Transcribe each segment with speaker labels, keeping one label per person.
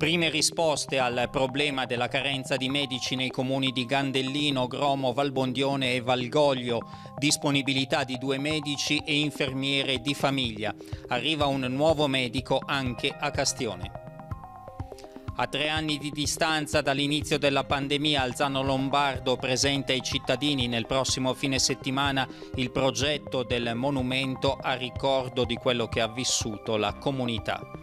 Speaker 1: Prime risposte al problema della carenza di medici nei comuni di Gandellino, Gromo, Valbondione e Valgoglio, disponibilità di due medici e infermiere di famiglia. Arriva un nuovo medico anche a Castione. A tre anni di distanza dall'inizio della pandemia, Alzano Lombardo presenta ai cittadini nel prossimo fine settimana il progetto del monumento a ricordo di quello che ha vissuto la comunità.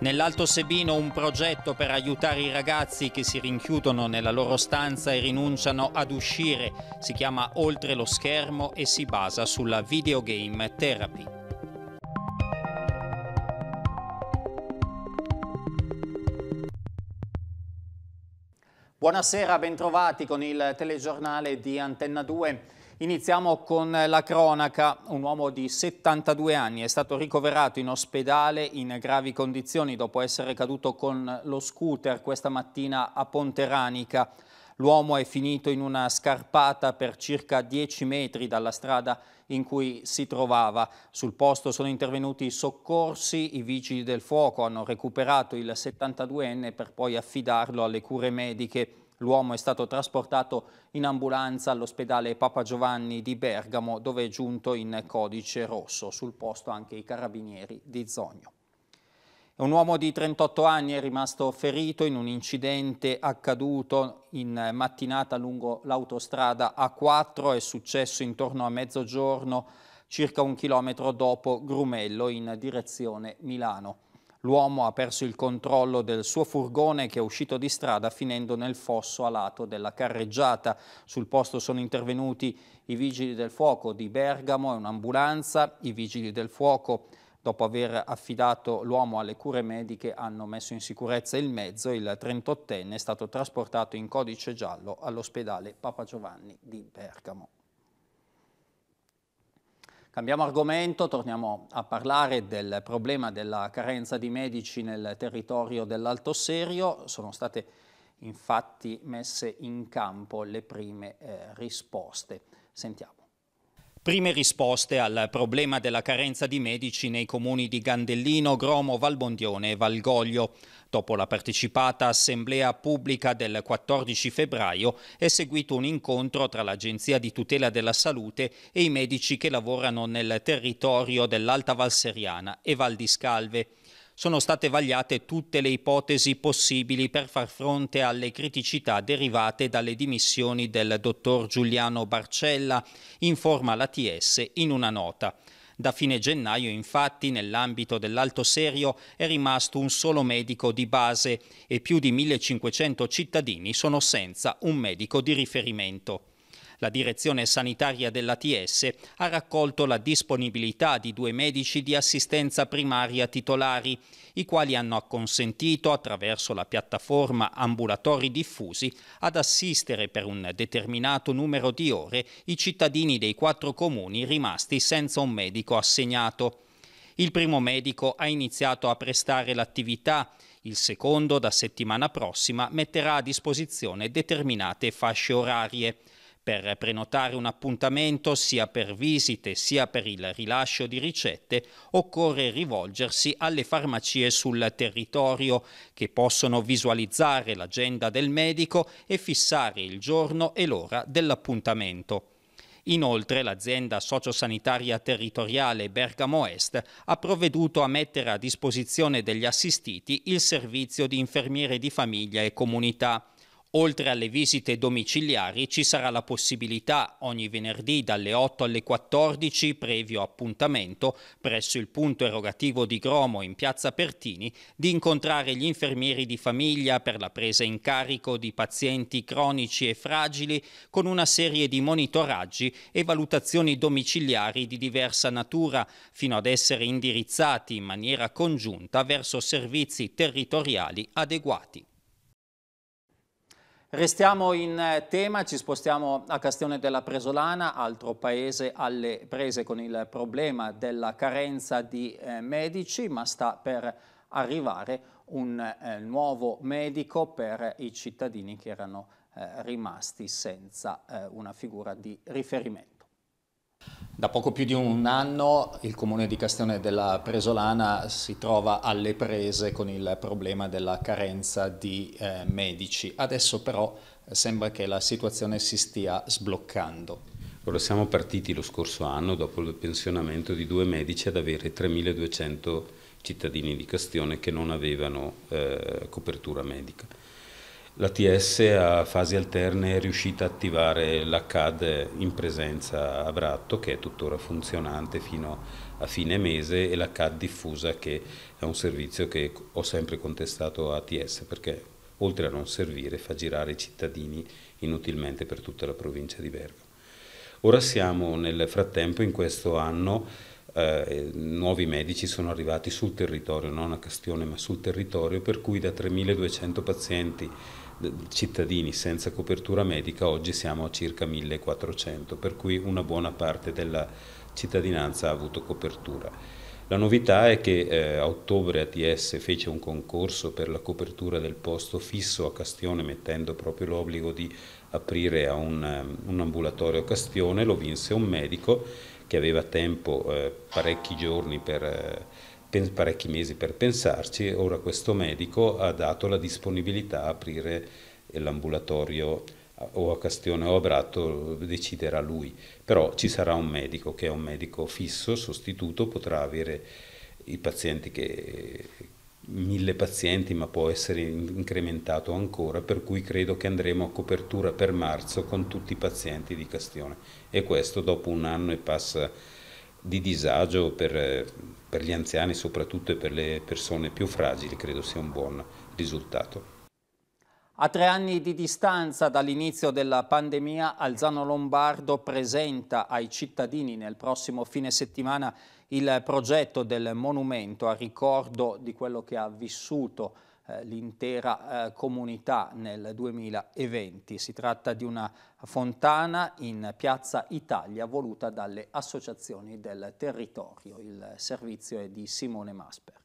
Speaker 1: Nell'Alto Sebino un progetto per aiutare i ragazzi che si rinchiudono nella loro stanza e rinunciano ad uscire. Si chiama Oltre lo schermo e si basa sulla videogame therapy. Buonasera, bentrovati con il telegiornale di Antenna 2. Iniziamo con la cronaca. Un uomo di 72 anni è stato ricoverato in ospedale in gravi condizioni dopo essere caduto con lo scooter questa mattina a Ponteranica. L'uomo è finito in una scarpata per circa 10 metri dalla strada in cui si trovava. Sul posto sono intervenuti i soccorsi, i vigili del fuoco hanno recuperato il 72enne per poi affidarlo alle cure mediche. L'uomo è stato trasportato in ambulanza all'ospedale Papa Giovanni di Bergamo dove è giunto in codice rosso, sul posto anche i carabinieri di Zogno. Un uomo di 38 anni è rimasto ferito in un incidente accaduto in mattinata lungo l'autostrada A4, è successo intorno a mezzogiorno circa un chilometro dopo Grumello in direzione Milano. L'uomo ha perso il controllo del suo furgone che è uscito di strada finendo nel fosso a lato della carreggiata. Sul posto sono intervenuti i vigili del fuoco di Bergamo e un'ambulanza. I vigili del fuoco, dopo aver affidato l'uomo alle cure mediche, hanno messo in sicurezza il mezzo. Il 38enne è stato trasportato in codice giallo all'ospedale Papa Giovanni di Bergamo. Cambiamo argomento, torniamo a parlare del problema della carenza di medici nel territorio dell'Alto Serio. Sono state infatti messe in campo le prime eh, risposte. Sentiamo prime risposte al problema della carenza di medici nei comuni di Gandellino, Gromo, Valbondione e Valgoglio. Dopo la partecipata assemblea pubblica del 14 febbraio è seguito un incontro tra l'Agenzia di tutela della salute e i medici che lavorano nel territorio dell'Alta Valseriana e Val di Scalve sono state vagliate tutte le ipotesi possibili per far fronte alle criticità derivate dalle dimissioni del dottor Giuliano Barcella, informa l'ATS in una nota. Da fine gennaio, infatti, nell'ambito dell'Alto Serio è rimasto un solo medico di base e più di 1500 cittadini sono senza un medico di riferimento. La direzione sanitaria dell'ATS ha raccolto la disponibilità di due medici di assistenza primaria titolari, i quali hanno acconsentito attraverso la piattaforma ambulatori diffusi ad assistere per un determinato numero di ore i cittadini dei quattro comuni rimasti senza un medico assegnato. Il primo medico ha iniziato a prestare l'attività, il secondo da settimana prossima metterà a disposizione determinate fasce orarie per prenotare un appuntamento sia per visite sia per il rilascio di ricette occorre rivolgersi alle farmacie sul territorio che possono visualizzare l'agenda del medico e fissare il giorno e l'ora dell'appuntamento. Inoltre l'azienda sociosanitaria territoriale Bergamo Est ha provveduto a mettere a disposizione degli assistiti il servizio di infermiere di famiglia e comunità. Oltre alle visite domiciliari ci sarà la possibilità ogni venerdì dalle 8 alle 14 previo appuntamento presso il punto erogativo di Gromo in piazza Pertini di incontrare gli infermieri di famiglia per la presa in carico di pazienti cronici e fragili con una serie di monitoraggi e valutazioni domiciliari di diversa natura fino ad essere indirizzati in maniera congiunta verso servizi territoriali adeguati. Restiamo in eh, tema, ci spostiamo a Castione della Presolana, altro paese alle prese con il problema della carenza di eh, medici, ma sta per arrivare un eh, nuovo medico per i cittadini che erano eh, rimasti senza eh, una figura di riferimento. Da poco più di un anno il comune di Castione della Presolana si trova alle prese con il problema della carenza di eh, medici. Adesso però eh, sembra che la situazione si stia sbloccando.
Speaker 2: Allora, siamo partiti lo scorso anno dopo il pensionamento di due medici ad avere 3.200 cittadini di Castione che non avevano eh, copertura medica. L'ATS a fasi alterne è riuscita a attivare la CAD in presenza a Bratto che è tuttora funzionante fino a fine mese e la CAD diffusa che è un servizio che ho sempre contestato a ATS perché oltre a non servire fa girare i cittadini inutilmente per tutta la provincia di Bergamo. Ora siamo nel frattempo in questo anno eh, nuovi medici sono arrivati sul territorio, non a Castione ma sul territorio, per cui da 3.200 pazienti cittadini senza copertura medica, oggi siamo a circa 1400, per cui una buona parte della cittadinanza ha avuto copertura. La novità è che eh, a ottobre ATS fece un concorso per la copertura del posto fisso a Castione mettendo proprio l'obbligo di aprire un, ehm, un, ambulatorio a Castione, lo vinse un medico che aveva tempo eh, parecchi giorni per... Eh, parecchi mesi per pensarci, ora questo medico ha dato la disponibilità a aprire l'ambulatorio o a Castione o a Bratto deciderà lui, però ci sarà un medico che è un medico fisso, sostituto, potrà avere i pazienti che mille pazienti ma può essere incrementato ancora per cui credo che andremo a copertura per marzo con tutti i pazienti di Castione e questo dopo un anno e passa di disagio per, per gli anziani soprattutto e per le persone più fragili credo sia un buon risultato.
Speaker 1: A tre anni di distanza dall'inizio della pandemia, Alzano Lombardo presenta ai cittadini nel prossimo fine settimana il progetto del monumento a ricordo di quello che ha vissuto eh, l'intera eh, comunità nel 2020. Si tratta di una fontana in Piazza Italia voluta dalle associazioni del territorio. Il servizio è di Simone Masper.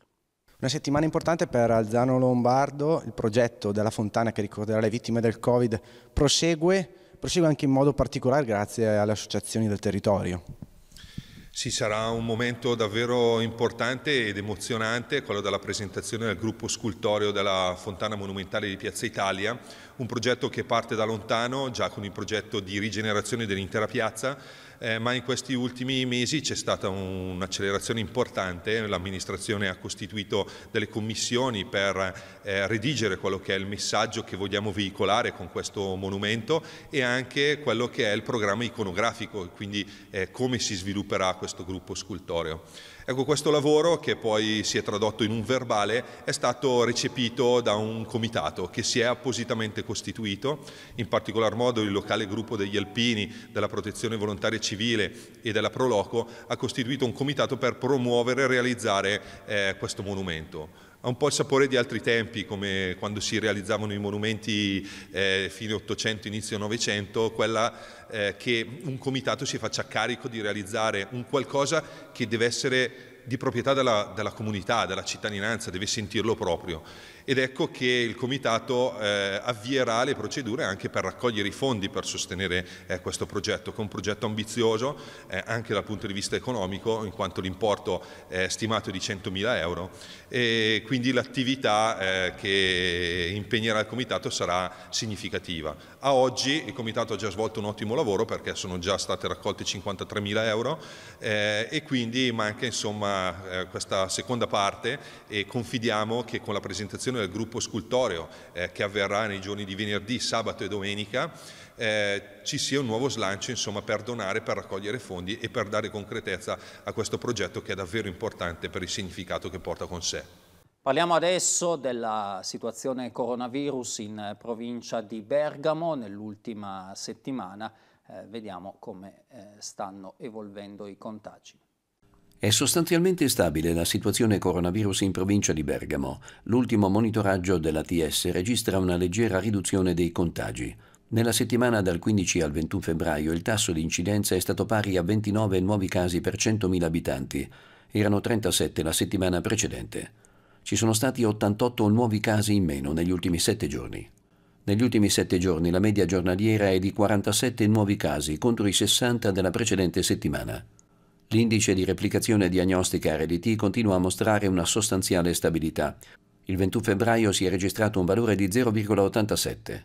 Speaker 3: Una settimana importante per Alzano Lombardo, il progetto della fontana che ricorderà le vittime del Covid prosegue, prosegue anche in modo particolare grazie alle associazioni del territorio.
Speaker 4: Sì, sarà un momento davvero importante ed emozionante, quello della presentazione del gruppo scultoreo della Fontana Monumentale di Piazza Italia, un progetto che parte da lontano, già con il progetto di rigenerazione dell'intera piazza, eh, ma in questi ultimi mesi c'è stata un'accelerazione importante, l'amministrazione ha costituito delle commissioni per eh, redigere quello che è il messaggio che vogliamo veicolare con questo monumento e anche quello che è il programma iconografico, quindi eh, come si svilupperà questo gruppo scultoreo. Ecco, questo lavoro, che poi si è tradotto in un verbale, è stato recepito da un comitato che si è appositamente costituito, in particolar modo il locale gruppo degli alpini, della protezione volontaria civile e della Proloco, ha costituito un comitato per promuovere e realizzare eh, questo monumento ha un po' il sapore di altri tempi, come quando si realizzavano i monumenti eh, fine 800, inizio 900, quella eh, che un comitato si faccia carico di realizzare un qualcosa che deve essere di proprietà della, della comunità, della cittadinanza, deve sentirlo proprio ed ecco che il Comitato eh, avvierà le procedure anche per raccogliere i fondi per sostenere eh, questo progetto, che è un progetto ambizioso eh, anche dal punto di vista economico, in quanto l'importo è stimato di 100.000 euro e quindi l'attività eh, che impegnerà il Comitato sarà significativa. A oggi il Comitato ha già svolto un ottimo lavoro perché sono già state raccolte 53.000 euro eh, e quindi manca insomma eh, questa seconda parte e confidiamo che con la presentazione presentazione del gruppo scultoreo eh, che avverrà nei giorni di venerdì, sabato e domenica, eh, ci sia un nuovo slancio insomma, per donare, per raccogliere fondi e per dare concretezza a questo progetto che è davvero importante per il significato che porta con sé.
Speaker 1: Parliamo adesso della situazione coronavirus in provincia di Bergamo. Nell'ultima settimana eh, vediamo come eh, stanno evolvendo i contagi.
Speaker 5: È sostanzialmente stabile la situazione coronavirus in provincia di Bergamo. L'ultimo monitoraggio dell'ATS registra una leggera riduzione dei contagi. Nella settimana dal 15 al 21 febbraio il tasso di incidenza è stato pari a 29 nuovi casi per 100.000 abitanti. Erano 37 la settimana precedente. Ci sono stati 88 nuovi casi in meno negli ultimi 7 giorni. Negli ultimi 7 giorni la media giornaliera è di 47 nuovi casi contro i 60 della precedente settimana. L'indice di replicazione diagnostica RDT continua a mostrare una sostanziale stabilità. Il 21 febbraio si è registrato un valore di 0,87.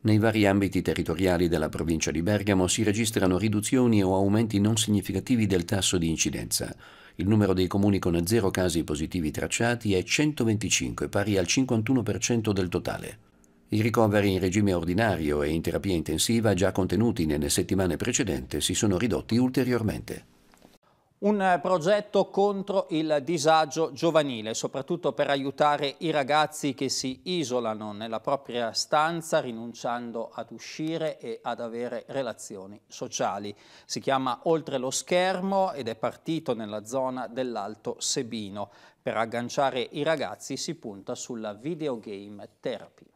Speaker 5: Nei vari ambiti territoriali della provincia di Bergamo si registrano riduzioni o aumenti non significativi del tasso di incidenza. Il numero dei comuni con zero casi positivi tracciati è 125, pari al 51% del totale. I ricoveri in regime ordinario e in terapia intensiva già contenuti nelle settimane precedenti si sono ridotti ulteriormente.
Speaker 1: Un progetto contro il disagio giovanile, soprattutto per aiutare i ragazzi che si isolano nella propria stanza rinunciando ad uscire e ad avere relazioni sociali. Si chiama Oltre lo schermo ed è partito nella zona dell'Alto Sebino. Per agganciare i ragazzi si punta sulla videogame therapy.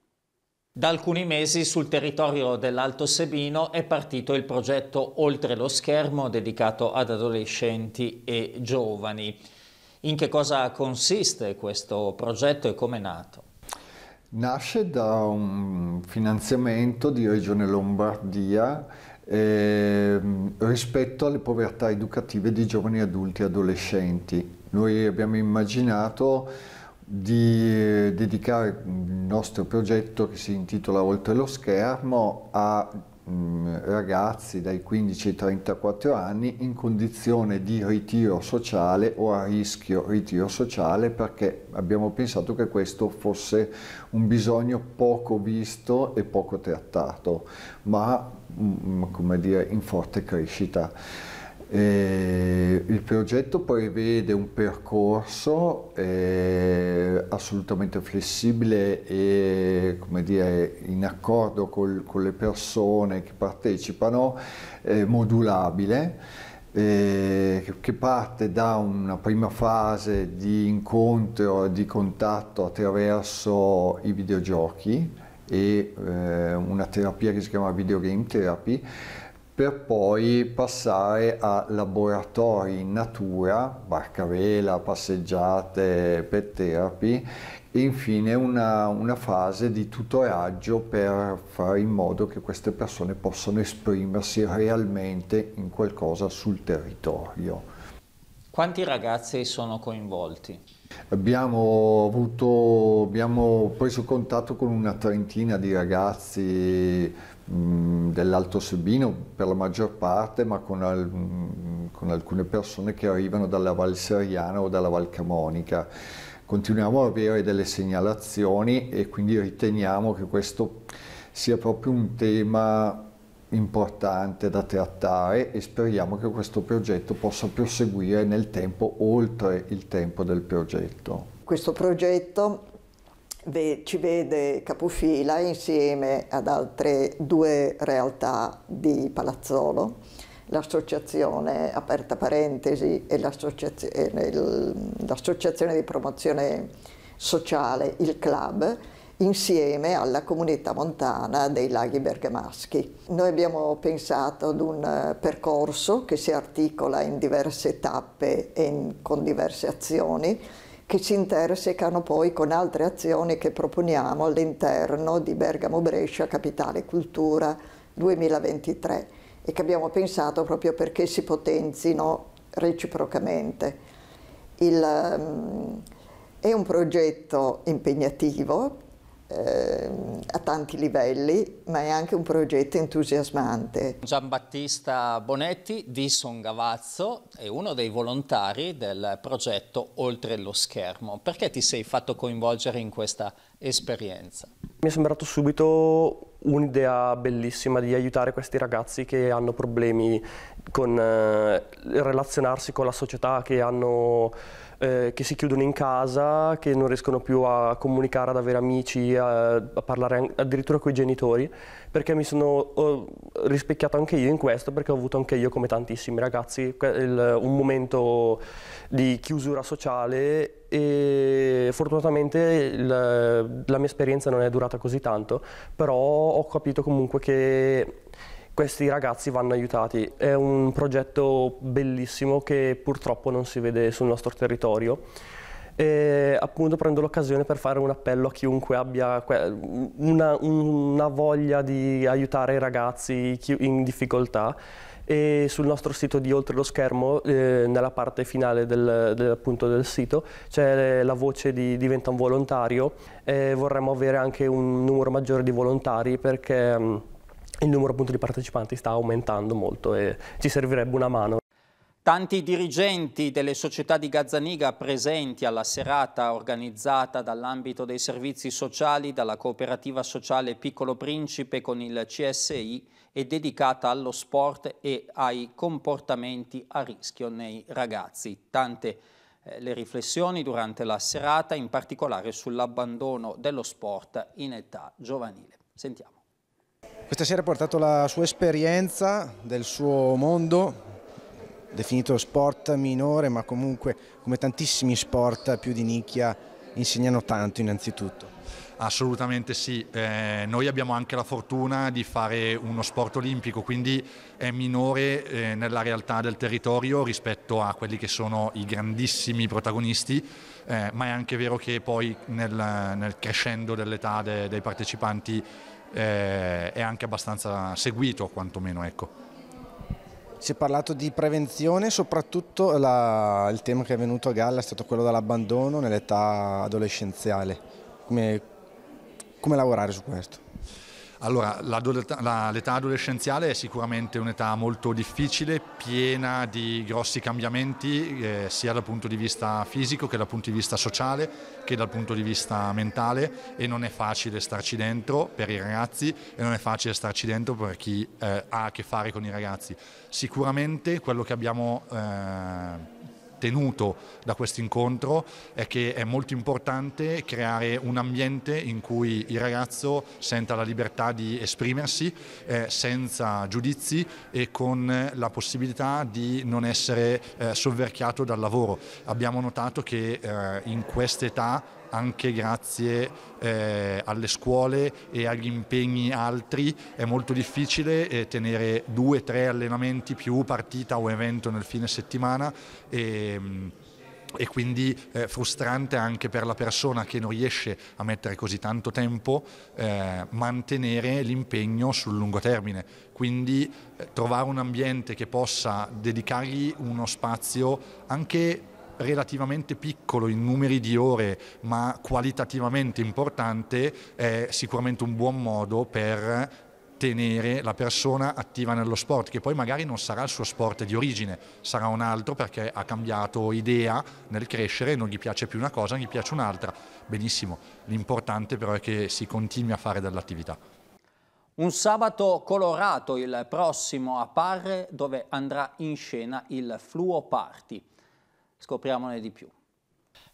Speaker 1: Da alcuni mesi sul territorio dell'Alto Sebino è partito il progetto Oltre lo schermo dedicato ad adolescenti e giovani. In che cosa consiste questo progetto e come è nato?
Speaker 3: Nasce da un finanziamento di Regione Lombardia eh, rispetto alle povertà educative di giovani adulti e adolescenti. Noi abbiamo immaginato di eh, dedicare il nostro progetto che si intitola Oltre lo schermo a mm, ragazzi dai 15 ai 34 anni in condizione di ritiro sociale o a rischio ritiro sociale perché abbiamo pensato che questo fosse un bisogno poco visto e poco trattato ma mm, come dire in forte crescita. Eh, il progetto prevede un percorso eh, assolutamente flessibile e dire, in accordo col, con le persone che partecipano, eh, modulabile. Eh, che parte da una prima fase di incontro, e di contatto attraverso i videogiochi e eh, una terapia che si chiama Video Game therapy per poi passare a laboratori in natura, barcavela, passeggiate, pet therapy e infine una, una fase di tutoraggio per fare in modo che queste persone possano esprimersi realmente in qualcosa sul territorio.
Speaker 1: Quanti ragazzi sono coinvolti?
Speaker 3: Abbiamo, avuto, abbiamo preso contatto con una trentina di ragazzi mm, dell'Alto Sebino per la maggior parte, ma con, al, mm, con, alcune persone che arrivano dalla Val Seriana o dalla Val Camonica. Continuiamo a avere delle segnalazioni e quindi riteniamo che questo sia proprio un tema importante da trattare e speriamo che questo progetto possa proseguire nel tempo, oltre il tempo del progetto.
Speaker 6: Questo progetto ci vede capofila insieme ad altre due realtà di Palazzolo, l'associazione aperta parentesi e l'associazione di promozione sociale, il club, insieme alla comunità montana dei laghi bergamaschi. Noi abbiamo pensato ad un eh, percorso che si articola in diverse tappe e in, con diverse azioni che si intersecano poi con altre azioni che proponiamo all'interno di Bergamo Brescia Capitale Cultura 2023 e che abbiamo pensato proprio perché si potenzino reciprocamente. Il, ehm, è un progetto impegnativo Ehm, a tanti livelli, ma è anche un progetto entusiasmante.
Speaker 1: Giambattista Bonetti di Songavazzo è uno dei volontari del progetto Oltre lo schermo. Perché ti sei fatto coinvolgere in questa esperienza?
Speaker 7: Mi è sembrato subito un'idea bellissima di aiutare questi ragazzi che hanno problemi con eh, relazionarsi con la società, che hanno eh, che si chiudono in casa, che non riescono più a comunicare, ad avere amici, a, a parlare addirittura con i genitori, perché mi sono rispecchiato anche io in questo, perché ho avuto anche io, come tantissimi ragazzi, il, un momento di chiusura sociale e fortunatamente il, la mia esperienza non è durata così tanto, però ho capito comunque che questi ragazzi vanno aiutati, è un progetto bellissimo che purtroppo non si vede sul nostro territorio e appunto prendo l'occasione per fare un appello a chiunque abbia una, una voglia di aiutare i ragazzi in difficoltà e sul nostro sito di Oltre lo Schermo, eh, nella parte finale del, del, del sito, c'è la voce di Diventa un volontario e vorremmo avere anche un numero maggiore di volontari perché il numero appunto, di partecipanti sta aumentando molto e ci servirebbe una mano.
Speaker 1: Tanti dirigenti delle società di Gazzaniga presenti alla serata organizzata dall'ambito dei servizi sociali dalla cooperativa sociale Piccolo Principe con il CSI e dedicata allo sport e ai comportamenti a rischio nei ragazzi. Tante eh, le riflessioni durante la serata, in particolare sull'abbandono dello sport in età giovanile. Sentiamo.
Speaker 3: Questa sera ha portato la sua esperienza del suo mondo, definito sport minore, ma comunque come tantissimi sport più di nicchia insegnano tanto innanzitutto.
Speaker 6: Assolutamente sì, eh, noi abbiamo anche la fortuna di fare uno sport olimpico, quindi è minore eh, nella realtà del territorio rispetto a quelli che sono i grandissimi protagonisti, eh, ma è anche vero che poi nel, nel crescendo dell'età de, dei partecipanti eh, è anche abbastanza seguito quantomeno. Ecco.
Speaker 3: Si è parlato di prevenzione, soprattutto la, il tema che è venuto a galla è stato quello dell'abbandono nell'età adolescenziale. Come, come lavorare su questo?
Speaker 6: Allora, la, l'età adolescenziale è sicuramente un'età molto difficile, piena di grossi cambiamenti, eh, sia dal punto di vista fisico che dal punto di vista sociale, che dal punto di vista mentale e non è facile starci dentro per i ragazzi e non è facile starci dentro per chi eh, ha a che fare con i ragazzi. Sicuramente quello che abbiamo... Eh, tenuto da questo incontro è che è molto importante creare un ambiente in cui il ragazzo senta la libertà di esprimersi eh, senza giudizi e con la possibilità di non essere eh, sovverchiato dal lavoro. Abbiamo notato che eh, in età anche grazie eh, alle scuole e agli impegni altri è molto difficile eh, tenere due, o tre allenamenti più partita o evento nel fine settimana e, ehm, e quindi eh, frustrante anche per la persona che non riesce a mettere così tanto tempo eh, mantenere l'impegno sul lungo termine. Quindi eh, trovare un ambiente che possa dedicargli uno spazio anche relativamente piccolo in numeri di ore ma qualitativamente importante è sicuramente un buon modo per tenere la persona attiva nello sport, che poi magari non sarà il suo sport di origine, sarà un altro perché ha cambiato idea nel crescere, non gli piace più una cosa, gli piace un'altra. Benissimo, l'importante però è che si continui a fare dell'attività.
Speaker 1: Un sabato colorato il prossimo a Parre dove andrà in scena il Fluo Party scopriamone di più.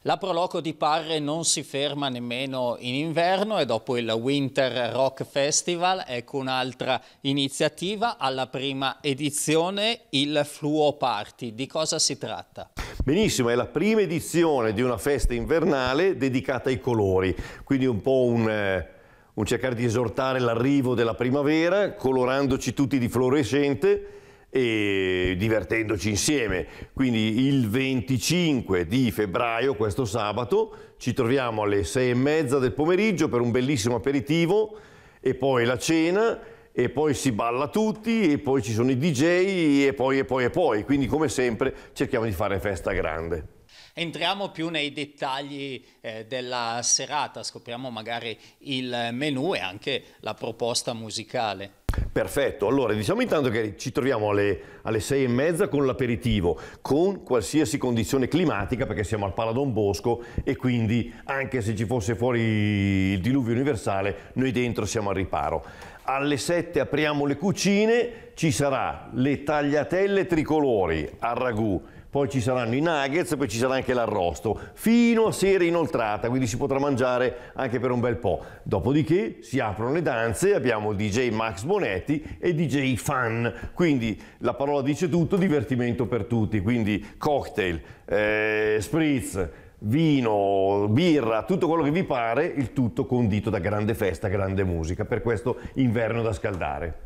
Speaker 1: La Proloco di Parre non si ferma nemmeno in inverno e dopo il Winter Rock Festival ecco un'altra iniziativa alla prima edizione, il Fluo Party. Di cosa si tratta?
Speaker 8: Benissimo, è la prima edizione di una festa invernale dedicata ai colori, quindi un po' un... Eh, un cercare di esortare l'arrivo della primavera, colorandoci tutti di fluorescente e divertendoci insieme. Quindi il 25 di febbraio, questo sabato, ci troviamo alle sei e mezza del pomeriggio per un bellissimo aperitivo e poi la cena e poi si balla tutti e poi ci sono i DJ e poi e poi e poi. Quindi come sempre cerchiamo di fare festa grande.
Speaker 1: Entriamo più nei dettagli eh, della serata, scopriamo magari il menù e anche la proposta musicale.
Speaker 8: Perfetto, allora diciamo intanto che ci troviamo alle, alle sei e mezza con l'aperitivo, con qualsiasi condizione climatica perché siamo al Paladon Bosco e quindi anche se ci fosse fuori il diluvio universale noi dentro siamo al riparo. Alle sette apriamo le cucine, ci sarà le tagliatelle tricolori al ragù poi ci saranno i nuggets, poi ci sarà anche l'arrosto, fino a sera inoltrata, quindi si potrà mangiare anche per un bel po'. Dopodiché si aprono le danze, abbiamo il DJ Max Bonetti e DJ Fan, quindi la parola dice tutto, divertimento per tutti, quindi cocktail, eh, spritz, vino, birra, tutto quello che vi pare, il tutto condito da grande festa, grande musica, per questo inverno da scaldare.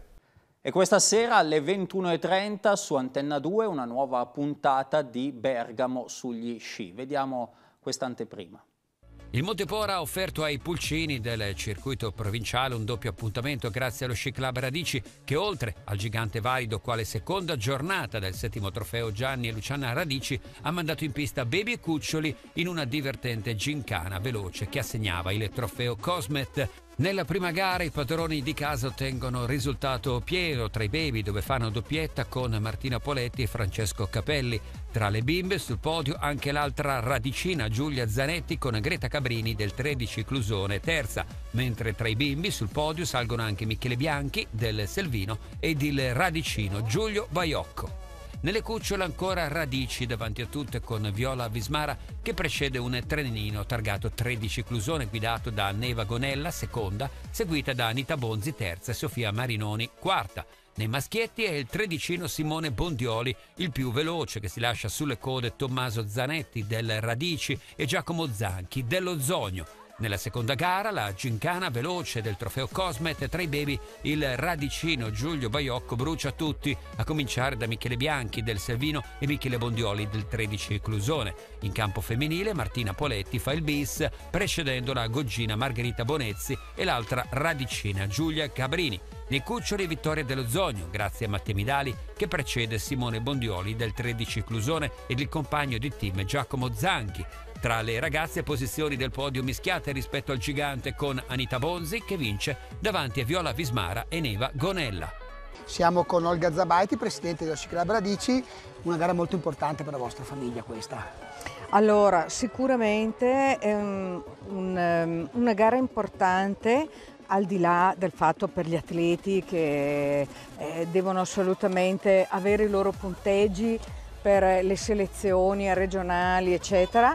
Speaker 1: E questa sera alle 21.30 su Antenna 2 una nuova puntata di Bergamo sugli sci. Vediamo quest'anteprima.
Speaker 9: Il Montepora ha offerto ai pulcini del circuito provinciale un doppio appuntamento grazie allo Sci Club Radici che oltre al gigante valido quale seconda giornata del settimo trofeo Gianni e Luciana Radici ha mandato in pista Baby e Cuccioli in una divertente gincana veloce che assegnava il trofeo Cosmet nella prima gara i padroni di casa ottengono risultato pieno tra i baby dove fanno doppietta con Martina Poletti e Francesco Capelli. Tra le bimbe sul podio anche l'altra radicina Giulia Zanetti con Greta Cabrini del 13 Clusone terza, mentre tra i bimbi sul podio salgono anche Michele Bianchi del Selvino ed il radicino Giulio Baiocco. Nelle cucciole ancora radici davanti a tutte con Viola Vismara che precede un trenino targato 13 Clusone guidato da Neva Gonella seconda, seguita da Anita Bonzi terza e Sofia Marinoni quarta nei maschietti è il tredicino Simone Bondioli, il più veloce, che si lascia sulle code Tommaso Zanetti del Radici e Giacomo Zanchi dello Zogno. Nella seconda gara, la gincana veloce del trofeo Cosmet tra i bevi, il radicino Giulio Baiocco brucia tutti, a cominciare da Michele Bianchi del Servino e Michele Bondioli del 13 Clusone. In campo femminile, Martina Poletti fa il bis, precedendo la goggina Margherita Bonezzi e l'altra radicina Giulia Cabrini. Nei cuccioli vittoria dello Zogno, grazie a Mattia Midali, che precede Simone Bondioli del 13 Clusone ed il compagno di team Giacomo Zanchi. Tra le ragazze posizioni del podio mischiate rispetto al gigante con Anita Bonzi che vince davanti a Viola Vismara e Neva Gonella. Siamo con Olga Zabaiti, presidente della Ciclab Radici, una gara molto importante per la vostra famiglia questa.
Speaker 1: Allora, sicuramente è un, un, ehm, una gara importante al di là del fatto per gli atleti che eh, devono assolutamente avere i loro punteggi per le selezioni regionali eccetera,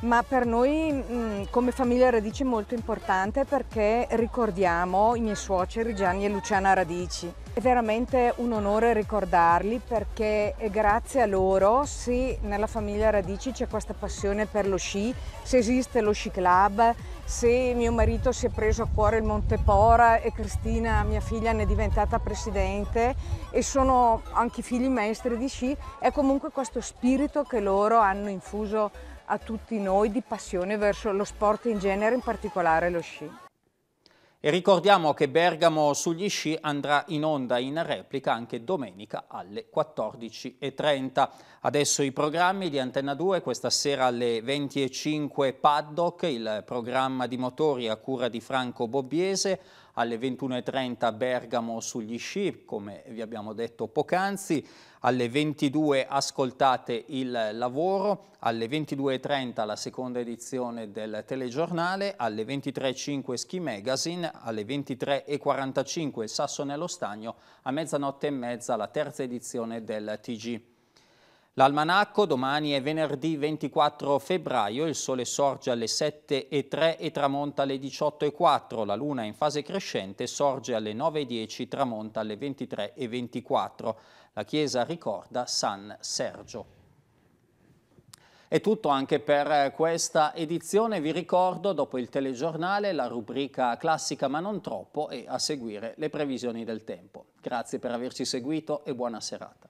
Speaker 1: ma per noi mh, mm, come famiglia Radici è molto importante perché ricordiamo i miei suoceri Gianni e Luciana Radici. È veramente un onore ricordarli perché è grazie a loro sì, nella famiglia Radici c'è questa passione per lo sci, se esiste lo sci club, se mio marito si è preso a cuore il Montepora e Cristina, mia figlia, ne è diventata presidente e sono anche figli maestri di sci, è comunque questo spirito che loro hanno infuso a tutti noi di passione verso lo sport in genere, in particolare lo sci. E ricordiamo che Bergamo sugli sci andrà in onda in replica anche domenica alle 14.30. Adesso i programmi di Antenna 2, questa sera alle 20.05 Paddock, il programma di motori a cura di Franco Bobbiese, alle 21.30 Bergamo sugli sci, come vi abbiamo detto poc'anzi, alle 22 ascoltate il lavoro, alle 22.30 la seconda edizione del telegiornale, alle 23.05 Ski Magazine, alle 23.45 Sasso nello Stagno, a mezzanotte e mezza la terza edizione del TG. L'almanacco domani è venerdì 24 febbraio, il sole sorge alle 7.03 e tramonta alle 18.04, la luna in fase crescente sorge alle 9.10, tramonta alle 23.24. La chiesa ricorda San Sergio. È tutto anche per questa edizione, vi ricordo dopo il telegiornale la rubrica classica ma non troppo e a seguire le previsioni del tempo. Grazie per averci seguito e buona serata.